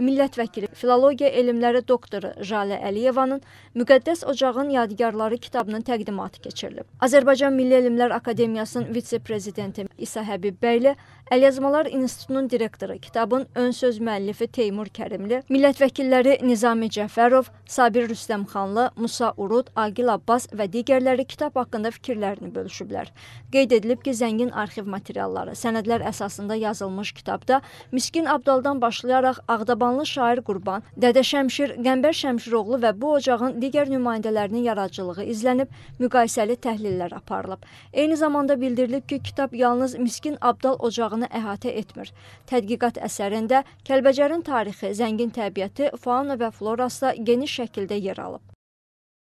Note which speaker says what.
Speaker 1: Millət vəkili filologiya elmləri doktoru Jalə Əliyevanın Müqəddəs ocağın yadigarları kitabının təqdimatı keçirilib. Azərbaycan Milli Elmlər Akademiyasının vitse-prezidenti İsa Həbib bəylə Əlyazmalar İnstitutunun direktoru kitabın ön söz müəllifi Teymur Kərimli, millət vəkilləri Nizami Cəfərov, Sabir Rüstəmxanlı, Musa Urud, Agil Abbas və digərləri kitab haqqında fikirlərini bölüşüblər. Qeyd edilib ki, zəngin arxiv materialları, sənədlər əsasında yazılmış kitabda Miskin Abdaldan başlayaraq Ağdam Dabanlı şair Qurban, Dədə Şəmşir, Qəmbər Şəmşiroğlu və bu ocağın digər nümayəndələrinin yaradıcılığı izlənib, müqayisəli təhlillər aparılıb. Eyni zamanda bildirilib ki, kitab yalnız Miskin Abdal ocağını əhatə etmir. Tədqiqat əsərində Kəlbəcərin tarixi, zəngin təbiəti, fauna və florası geniş şəkildə yer alıb.